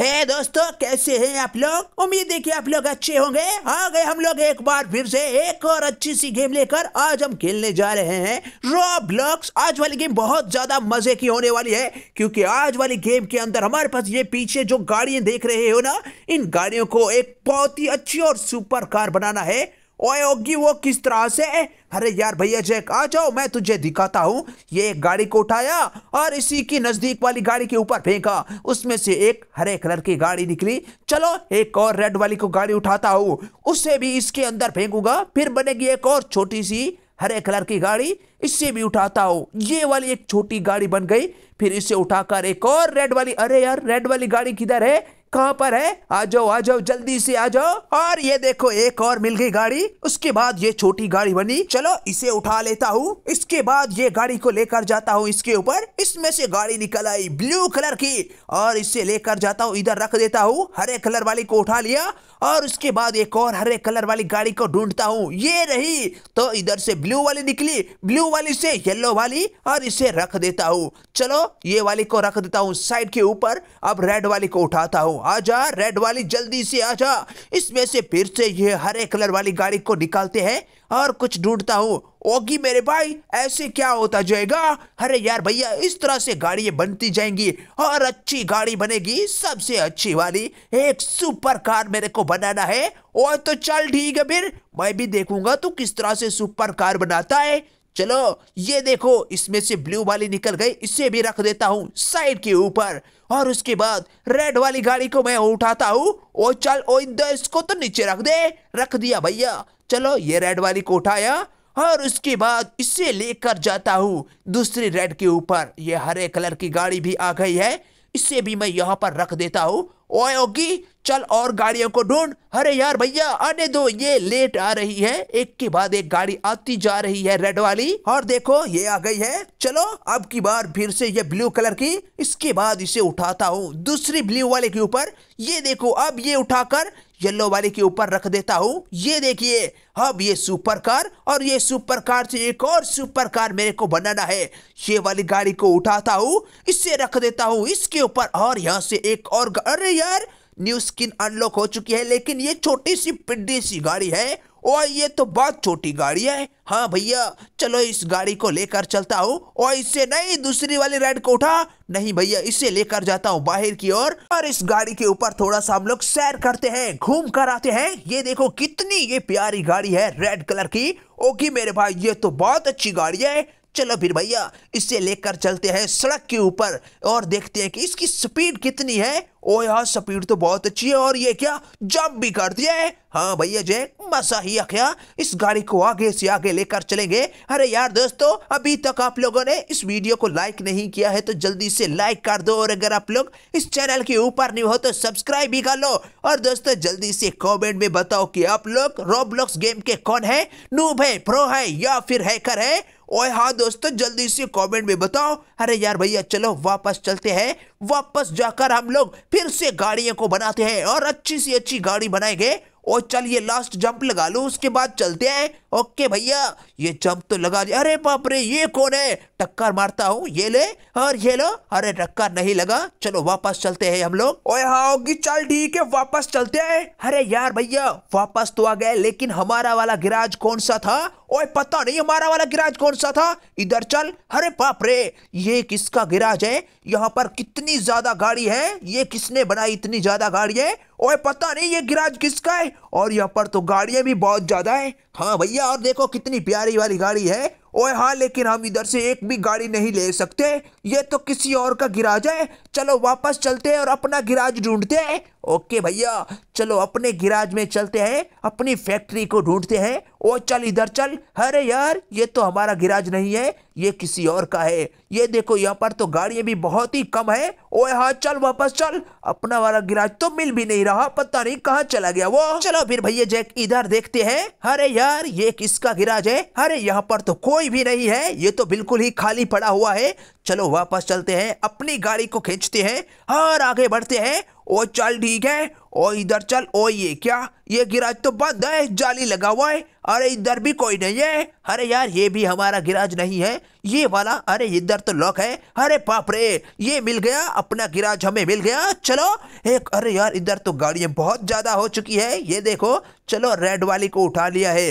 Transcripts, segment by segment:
हे hey दोस्तों कैसे हैं आप लोग उम्मीद है कि आप लोग अच्छे होंगे आ गए हम लोग एक बार फिर से एक और अच्छी सी गेम लेकर आज हम खेलने जा रहे हैं रॉब्लॉक्स आज वाली गेम बहुत ज्यादा मजे की होने वाली है क्योंकि आज वाली गेम के अंदर हमारे पास ये पीछे जो गाड़ियां देख रहे हो ना इन गाड़ियों को एक बहुत ही अच्छी और सुपर कार बनाना है ओए ओगी वो किस तरह से अरे यार भैया जैक आ जाओ मैं तुझे दिखाता हूँ ये एक गाड़ी को उठाया और इसी की नज़दीक वाली गाड़ी के ऊपर फेंका उसमें से एक हरे कलर की गाड़ी निकली चलो एक और रेड वाली को गाड़ी उठाता हूँ उससे भी इसके अंदर फेंकूंगा फिर बनेगी एक और छोटी सी हरे कलर की गाड़ी इससे भी उठाता हूँ ये वाली एक छोटी गाड़ी बन गई फिर इसे उठाकर एक और रेड वाली अरे यार रेड वाली गाड़ी किधर है कहां पर है आ जाओ आ जाओ जल्दी से आ जाओ और ये देखो एक और मिल गई गाड़ी उसके बाद ये छोटी गाड़ी बनी चलो इसे उठा लेता हूँ इसके बाद ये गाड़ी को लेकर जाता हूँ इसके ऊपर इसमें से गाड़ी निकल आई ब्लू कलर की और इसे लेकर जाता हूँ इधर रख देता हूँ हरे कलर वाली को उठा लिया और उसके बाद एक और हरे कलर वाली गाड़ी को ढूंढता हूँ ये रही तो इधर से ब्लू वाली निकली ब्लू वाली से येलो वाली और इसे रख देता हूँ चलो ये वाली को रख देता हूँ साइड के ऊपर अब रेड वाली को उठाता हूँ आजा रेड वाली जल्दी से आजा इसमें से फिर से ये हरे कलर वाली गाड़ी को निकालते हैं और कुछ ढूंढता हूँ ओगी मेरे भाई ऐसे क्या होता जाएगा अरे यार भैया इस तरह से गाड़ियाँ बनती जाएंगी और अच्छी गाड़ी बनेगी सबसे अच्छी वाली एक सुपर कार मेरे को बनाना है और तो चल ठीक है फिर मैं भी देखूंगा तू किस तरह से सुपर कार बनाता है चलो ये देखो इसमें से ब्लू वाली निकल गई इसे भी रख देता हूँ साइड के ऊपर और उसके बाद रेड वाली गाड़ी को मैं उठाता हूँ ओ चल ओ इन इसको तो नीचे रख दे रख दिया भैया चलो ये रेड वाली को उठाया और उसके बाद इसे लेकर जाता हूँ दूसरी रेड के ऊपर ये हरे कलर की गाड़ी भी आ गई है इसे भी मैं यहाँ पर रख देता हूँ ओए ओकी चल और गाड़ियों को ढूंढ अरे यार भैया आने दो ये लेट आ रही है एक के बाद एक गाड़ी आती जा रही है रेड वाली और देखो ये आ गई है चलो अब की बार फिर से ये ब्लू कलर की इसके बाद इसे उठाता हूँ दूसरी ब्लू वाले के ऊपर ये देखो अब ये उठाकर येलो वाली के ऊपर रख देता हूँ ये देखिए अब ये सुपर कार और ये सुपर कार से एक और सुपर कार मेरे को बनाना है ये वाली गाड़ी को उठाता हूँ इससे रख देता हूँ इसके ऊपर और यहाँ से एक और अरे यार न्यू स्किन अनलॉक हो चुकी है लेकिन ये छोटी सी पिड्डी सी गाड़ी है और ये तो बहुत छोटी गाड़ी है हाँ भैया चलो इस गाड़ी को लेकर चलता हूँ और इससे नहीं दूसरी वाली राइड को उठा नहीं भैया इसे लेकर जाता हूँ बाहर की ओर और, और इस गाड़ी के ऊपर थोड़ा सा हम लोग सैर करते हैं घूम कर आते हैं ये देखो कितनी ये प्यारी गाड़ी है रेड कलर की ओके मेरे भाई ये तो बहुत अच्छी गाड़ी है चलो फिर भैया इसे लेकर चलते हैं सड़क के ऊपर और देखते हैं कि इसकी स्पीड कितनी है ओ यार स्पीड तो बहुत अच्छी है और ये क्या जंप भी कर दिया है हाँ भैया जय मसा ही क्या इस गाड़ी को आगे से आगे लेकर चलेंगे अरे यार दोस्तों अभी तक आप लोगों ने इस वीडियो को लाइक नहीं किया है तो जल्दी से लाइक कर दो और अगर आप लोग इस चैनल के ऊपर नहीं हो तो सब्सक्राइब भी कर लो और दोस्तों जल्दी से कॉमेंट में बताओ कि आप लोग रोबलॉक्स गेम के कौन है नूब है प्रो है या फिर हैकर है ओए हाँ दोस्तों जल्दी से कमेंट में बताओ अरे यार भैया चलो वापस चलते हैं वापस जाकर हम लोग फिर से गाड़ियों को बनाते हैं और अच्छी सी अच्छी गाड़ी बनाएंगे और चलिए लास्ट जंप लगा लो उसके बाद चलते हैं ओके भैया ये जंप तो लगा दिया अरे बाप रे ये कौन है टक्कर मारता हूँ ये ले और ये लो अरे टक्कर नहीं लगा चलो वापस चलते हैं हम लोग ओए हाँ होगी चल ठीक है वापस चलते हैं अरे यार भैया वापस तो आ गए लेकिन हमारा वाला गिराज कौन सा था ओए पता नहीं हमारा वाला गिराज कौन सा था इधर चल अरे बाप रे ये किसका गिराज है यहाँ पर कितनी ज्यादा गाड़ी है ये किसने बनाई इतनी ज्यादा गाड़ी है ओए पता नहीं ये गिराज किसका है और यहाँ पर तो गाड़ियां भी बहुत ज्यादा है हाँ भैया और देखो कितनी प्यारी वाली गाड़ी है ओए हाँ लेकिन हम इधर से एक भी गाड़ी नहीं ले सकते ये तो किसी और का गिराज है चलो वापस चलते हैं और अपना गिराज ढूंढते हैं ओके भैया चलो अपने गिराज में चलते हैं अपनी फैक्ट्री को ढूंढते हैं ओ चल इधर चल अरे यार ये तो हमारा गिराज नहीं है ये किसी और का है ये देखो यहाँ पर तो गाड़ियाँ भी बहुत ही कम है ओ हाँ चल वापस चल अपना वाला गिराज तो मिल भी नहीं रहा पता नहीं कहाँ चला गया वो चलो फिर भैया जैक इधर देखते हैं अरे यार ये किसका गिराज है अरे यहाँ पर तो कोई भी नहीं है ये तो बिल्कुल ही खाली पड़ा हुआ है चलो वापस चलते हैं अपनी गाड़ी को खींचते हैं और आगे बढ़ते हैं ओ चल ठीक है ओ इधर चल ओ ये क्या ये गिराज तो बंद है जाली लगा हुआ है अरे इधर भी कोई नहीं है अरे यार ये भी हमारा गिराज नहीं है ये वाला अरे इधर तो लॉक है अरे पापरे रे ये मिल गया अपना गिराज हमें मिल गया चलो एक अरे यार इधर तो गाड़ियां बहुत ज़्यादा हो चुकी है ये देखो चलो रेड वाली को उठा लिया है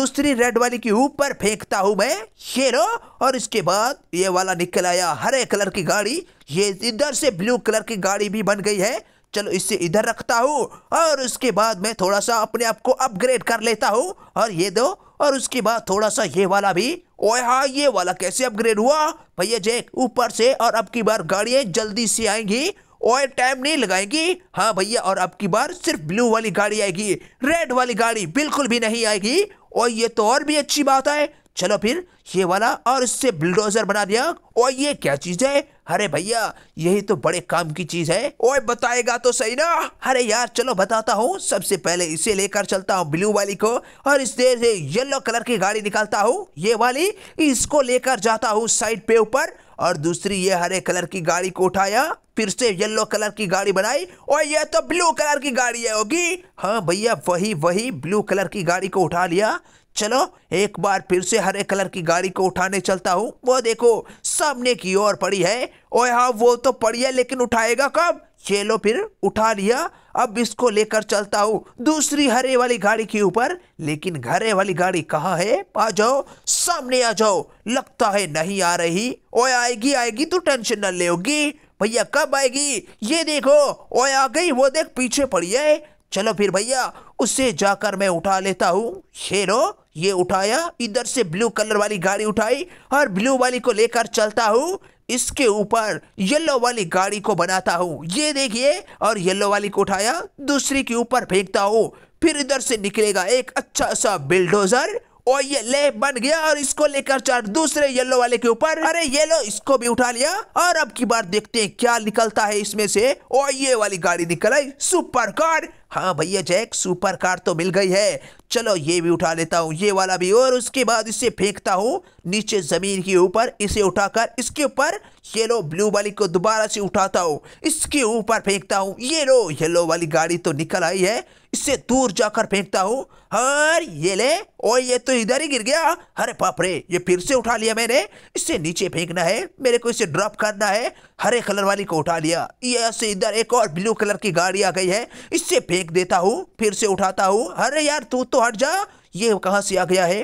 दूसरी रेड वाली के ऊपर फेंकता हूँ मैं ये लो और इसके बाद ये वाला निकल आया हरे कलर की गाड़ी ये इधर से ब्लू कलर की गाड़ी भी बन गई है चलो इसे इधर रखता हूँ और उसके बाद मैं थोड़ा सा अपने आप को अपग्रेड कर लेता हूँ और ये दो और उसके बाद थोड़ा सा ये वाला भी ओए हाँ ये वाला कैसे अपग्रेड हुआ भैया जैक ऊपर से और अब की बार गाड़ियाँ जल्दी से आएंगी और टाइम नहीं लगाएंगी हाँ भैया और अब की बार सिर्फ ब्लू वाली गाड़ी आएगी रेड वाली गाड़ी बिल्कुल भी नहीं आएगी और ये तो और भी अच्छी बात है चलो फिर ये वाला और इससे बुलडोजर बना दिया और ये क्या चीज़ है अरे भैया यही तो बड़े काम की चीज है ओए बताएगा तो सही ना अरे यार चलो बताता हूँ सबसे पहले इसे लेकर चलता हूँ ब्लू वाली को और इस देर से येलो कलर की गाड़ी निकालता हूँ ये वाली इसको लेकर जाता हूँ साइड पे ऊपर और दूसरी ये हरे कलर की गाड़ी को उठाया फिर से येलो कलर की गाड़ी बनाई और ये तो ब्लू कलर की गाड़ी है होगी हाँ भैया वही वही ब्लू कलर की गाड़ी को उठा लिया चलो एक बार फिर से हरे कलर की गाड़ी को उठाने चलता हूँ वो देखो सामने की ओर पड़ी है और हाँ वो तो पड़ी है लेकिन उठाएगा कब चलो फिर उठा लिया अब इसको लेकर चलता हूँ दूसरी हरे वाली गाड़ी के ऊपर लेकिन घरे वाली गाड़ी कहाँ है आ जाओ सामने आ जाओ लगता है नहीं आ रही ओ आएगी आएगी तो टेंशन न लेगी भैया कब आएगी ये देखो ओ आ गई वो देख पीछे पड़ी है चलो फिर भैया उसे जाकर मैं उठा लेता हूँ शेरो ये उठाया इधर से ब्लू कलर वाली गाड़ी उठाई और ब्लू वाली को लेकर चलता हूँ इसके ऊपर येलो वाली गाड़ी को बनाता हूँ ये देखिए और येलो वाली को उठाया दूसरी के ऊपर फेंकता हूँ फिर इधर से निकलेगा एक अच्छा सा बिल्डोजर और ये ले बन गया और इसको लेकर चार दूसरे येलो वाले के ऊपर अरे येलो इसको भी उठा लिया और अब की बार देखते हैं क्या निकलता है इसमें से और ये वाली गाड़ी निकल आई सुपर कार हाँ भैया जैक सुपर कार तो मिल गई है चलो ये भी उठा लेता हूँ ये वाला भी और उसके बाद इसे फेंकता हूँ नीचे ज़मीन के ऊपर इसे उठाकर इसके ऊपर येलो ब्लू वाली को दोबारा से उठाता हूँ इसके ऊपर फेंकता हूँ ये लो येलो वाली गाड़ी तो निकल आई है इससे दूर जाकर फेंकता हूँ हर ये ले और ये तो इधर ही गिर गया अरे पापरे ये फिर से उठा लिया मैंने इससे नीचे फेंकना है मेरे को इसे ड्रॉप करना है हरे कलर वाली को उठा लिया ये इधर एक और ब्लू कलर की गाड़ी आ गई है इससे फेंक फेंक देता हूँ फिर से उठाता हूँ अरे यार तू तो हट जा ये कहाँ से आ गया है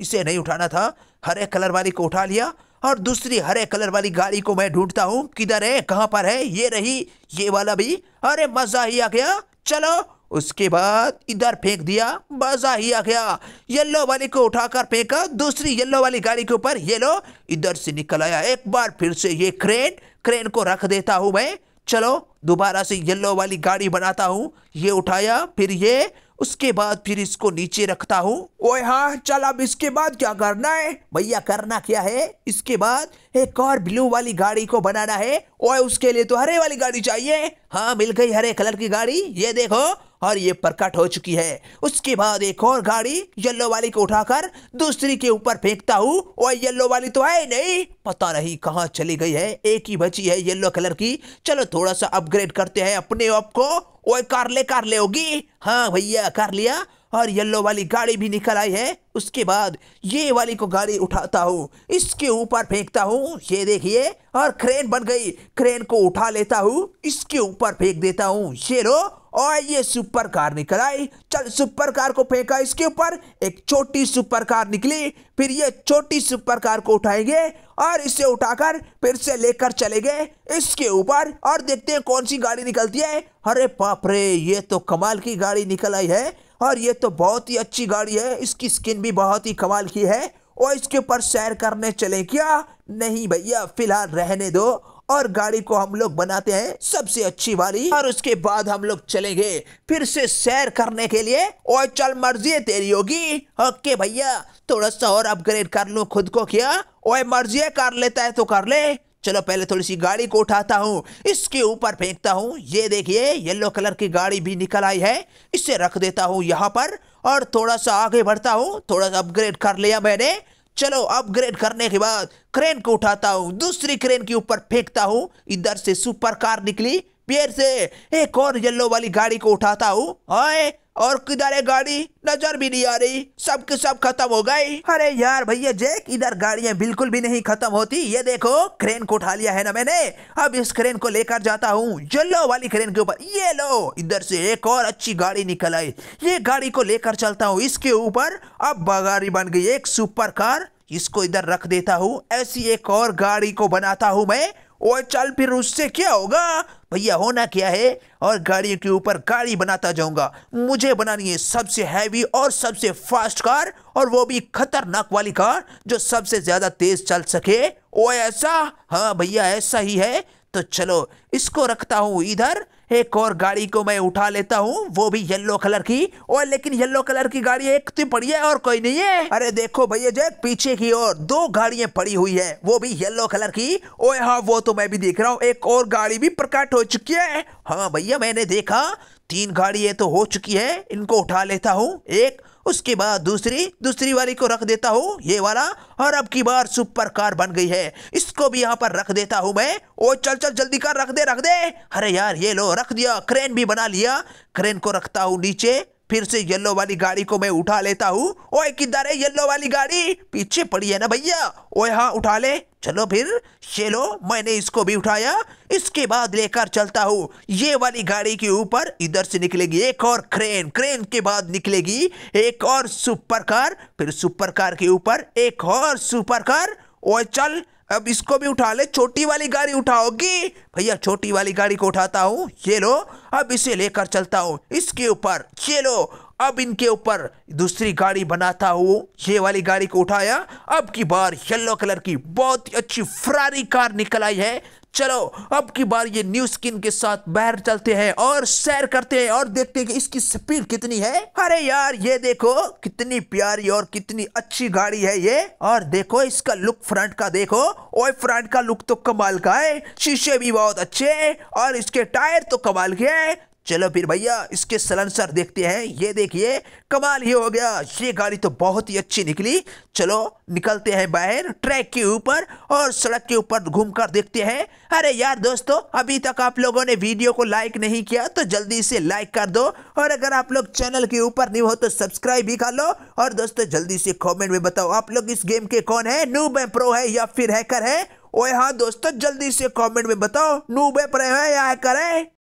इसे नहीं उठाना था हरे कलर वाली को उठा लिया और दूसरी हरे कलर वाली गाड़ी को मैं ढूंढता हूँ किधर है कहाँ पर है ये रही ये वाला भी अरे मज़ा ही आ गया चलो उसके बाद इधर फेंक दिया मज़ा ही आ गया येलो वाली को उठाकर फेंका दूसरी येलो वाली गाड़ी के ऊपर येलो इधर से निकल आया एक बार फिर से ये क्रेन क्रेन को रख देता हूँ मैं चलो दोबारा से येलो वाली गाड़ी बनाता हूँ ये उठाया फिर ये उसके बाद फिर इसको नीचे रखता हूँ ओए हाँ चल अब इसके बाद क्या करना है भैया करना क्या है इसके बाद एक और ब्लू वाली गाड़ी को बनाना है ओए उसके लिए तो हरे वाली गाड़ी चाहिए हाँ मिल गई हरे कलर की गाड़ी ये देखो और ये प्रकट हो चुकी है उसके बाद एक और गाड़ी येल्लो वाली को उठाकर दूसरी के ऊपर फेंकता हूँ और येल्लो वाली तो है नहीं पता नहीं कहाँ चली गई है एक ही बची है येल्लो कलर की चलो थोड़ा सा अपग्रेड करते हैं अपने आप को ओए कार ले कार ले होगी हाँ भैया कर लिया और येल्लो वाली गाड़ी भी निकल आई है उसके बाद ये वाली को गाड़ी उठाता हूँ इसके ऊपर फेंकता हूँ ये देखिए और क्रेन बन गई क्रेन को उठा लेता हूँ इसके ऊपर फेंक देता हूँ ये लो और ये सुपर कार निकल आई चल सुपर कार को फेंका इसके ऊपर एक छोटी सुपर कार निकली फिर ये छोटी सुपर कार को उठाएंगे और इसे उठाकर फिर से लेकर चले गए इसके ऊपर और देखते हैं कौन सी गाड़ी निकलती है अरे बाप रे ये तो कमाल की गाड़ी निकल आई है और ये तो बहुत ही अच्छी गाड़ी है इसकी स्किन भी बहुत ही कमाल की है और इसके ऊपर सैर करने चले क्या नहीं भैया फिलहाल रहने दो और गाड़ी को हम लोग बनाते हैं सबसे अच्छी वाली और उसके बाद हम लोग चलेंगे फिर से सैर करने के लिए और चल मर्जी है तेरी होगी ओके भैया थोड़ा सा और अपग्रेड कर लो खुद को क्या और मर्जी कर लेता है तो कर ले चलो पहले थोड़ी सी गाड़ी को उठाता हूँ इसके ऊपर फेंकता हूँ ये देखिए येलो कलर की गाड़ी भी निकल आई है इसे रख देता हूँ यहाँ पर और थोड़ा सा आगे बढ़ता हूँ थोड़ा सा अपग्रेड कर लिया मैंने चलो अपग्रेड करने के बाद क्रेन को उठाता हूँ दूसरी क्रेन के ऊपर फेंकता हूँ इधर से सुपर कार निकली पेड़ से एक और येलो वाली गाड़ी को उठाता हूँ और किधर है गाड़ी नजर भी नहीं आ रही सब के सब खत्म हो गई अरे यार भैया जैक इधर गाड़ियां बिल्कुल भी नहीं खत्म होती ये देखो क्रेन को उठा लिया है ना मैंने अब इस क्रेन को लेकर जाता हूँ जल्लो वाली क्रेन के ऊपर ये लो इधर से एक और अच्छी गाड़ी निकल आई ये गाड़ी को लेकर चलता हूँ इसके ऊपर अब गाड़ी बन गई एक सुपर कार इसको इधर रख देता हूँ ऐसी एक और गाड़ी को बनाता हूँ मैं और चल फिर उससे क्या होगा भैया होना क्या है और गाड़ियों के ऊपर गाड़ी बनाता जाऊंगा मुझे बनानी है सबसे हैवी और सबसे फास्ट कार और वो भी खतरनाक वाली कार जो सबसे ज़्यादा तेज़ चल सके ओ ऐसा हाँ भैया ऐसा ही है तो चलो इसको रखता हूँ इधर एक और गाड़ी को मैं उठा लेता हूँ वो भी येलो कलर की और लेकिन येलो कलर की गाड़ी एक तो पड़ी है और कोई नहीं है अरे देखो भैया जय पीछे की ओर दो गाड़ियां पड़ी हुई है वो भी येलो कलर की ओ हाँ वो तो मैं भी देख रहा हूँ एक और गाड़ी भी प्रकट हो चुकी है हाँ भैया मैंने देखा तीन गाड़ी तो हो चुकी है इनको उठा लेता हूँ एक उसके बाद दूसरी दूसरी वाली को रख देता हूँ ये वाला और अब की बार सुपर कार बन गई है इसको भी यहाँ पर रख देता हूँ मैं ओ चल चल जल्दी कर रख दे रख दे अरे यार ये लो रख दिया क्रेन भी बना लिया क्रेन को रखता हूँ नीचे फिर से येलो वाली गाड़ी को मैं उठा लेता हूँ ओए किधर है येलो वाली गाड़ी पीछे पड़ी है ना भैया ओए हाँ उठा ले चलो फिर चलो मैंने इसको भी उठाया इसके बाद लेकर चलता हूँ ये वाली गाड़ी के ऊपर इधर से निकलेगी एक और क्रेन क्रेन के बाद निकलेगी एक और सुपर कार फिर सुपर कार के ऊपर एक और सुपर कार ओए चल अब इसको भी उठा ले छोटी वाली गाड़ी उठाओगी भैया छोटी वाली गाड़ी को उठाता हूँ ये लो अब इसे लेकर चलता हूँ इसके ऊपर ये लो अब इनके ऊपर दूसरी गाड़ी बनाता हूँ ये वाली गाड़ी को उठाया अब की बार येलो कलर की बहुत ही अच्छी फरारी कार निकल आई है चलो अब की बार ये न्यू स्किन के साथ बाहर चलते हैं और सैर करते हैं और देखते हैं कि इसकी स्पीड कितनी है अरे यार ये देखो कितनी प्यारी और कितनी अच्छी गाड़ी है ये और देखो इसका लुक फ्रंट का देखो ओए फ्रंट का लुक तो कमाल का है शीशे भी बहुत अच्छे हैं और इसके टायर तो कमाल के हैं चलो फिर भैया इसके सलनसर देखते हैं ये देखिए कमाल ही हो गया ये गाड़ी तो बहुत ही अच्छी निकली चलो निकलते हैं बाहर ट्रैक के ऊपर और सड़क के ऊपर घूमकर देखते हैं अरे यार दोस्तों अभी तक आप लोगों ने वीडियो को लाइक नहीं किया तो जल्दी से लाइक कर दो और अगर आप लोग चैनल के ऊपर नहीं हो तो सब्सक्राइब भी कर लो और दोस्तों जल्दी से कॉमेंट में बताओ आप लोग इस गेम के कौन है न्यू है प्रो है या फिर हैकर है ओ हाँ दोस्तों जल्दी से कमेंट में बताओ न्यू बे प्रो है या हैकर है